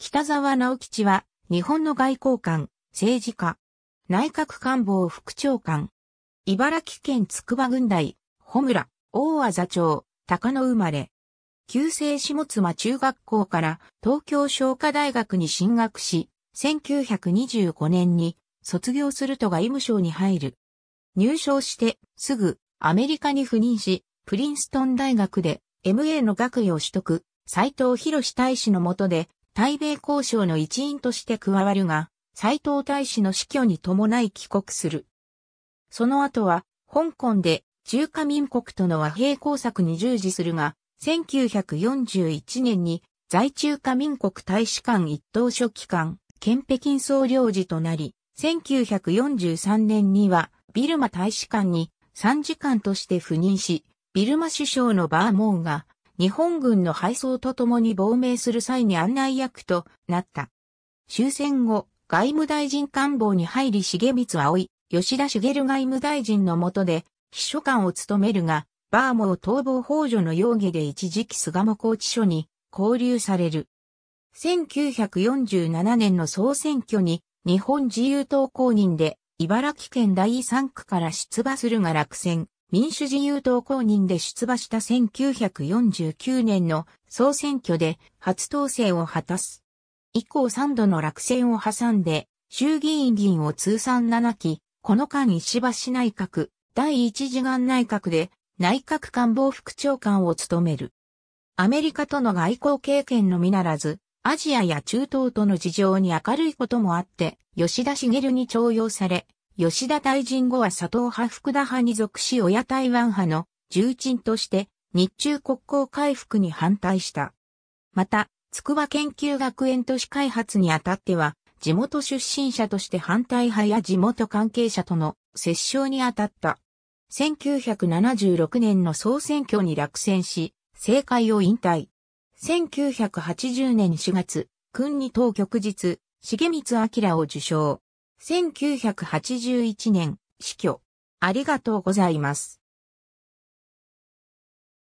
北沢直吉は、日本の外交官、政治家、内閣官房副長官、茨城県筑波軍郡大、穂村、大和座長、高野生まれ、旧制下妻中学校から東京商科大学に進学し、1925年に卒業すると外務省に入る。入省してすぐアメリカに赴任し、プリンストン大学で MA の学位を取得、斎藤博大使の下で対米交渉の一員として加わるが、斎藤大使の死去に伴い帰国する。その後は、香港で中華民国との和平工作に従事するが、1941年に在中華民国大使館一等書記官、憲北京総領事となり、1943年にはビルマ大使館に参事官として赴任し、ビルマ首相のバーモンが日本軍の敗走とともに亡命する際に案内役となった。終戦後、外務大臣官房に入り重光葵、吉田茂外務大臣の下で秘書官を務めるが、バーモを逃亡法助の容疑で一時期菅野高知署に拘留される。1947年の総選挙に日本自由党公認で茨城県第3区から出馬するが落選。民主自由党公認で出馬した1949年の総選挙で初当選を果たす。以降3度の落選を挟んで、衆議院議員を通算7期、この間石橋内閣、第一次元内閣で内閣官房副長官を務める。アメリカとの外交経験のみならず、アジアや中東との事情に明るいこともあって、吉田茂に重用され、吉田大臣後は佐藤派福田派に属し親台湾派の重鎮として日中国交回復に反対した。また、筑波研究学園都市開発にあたっては、地元出身者として反対派や地元関係者との折衝にあたった。1976年の総選挙に落選し、政界を引退。1980年4月、君に当局日、重光明を受賞。1981年、死去。ありがとうございます。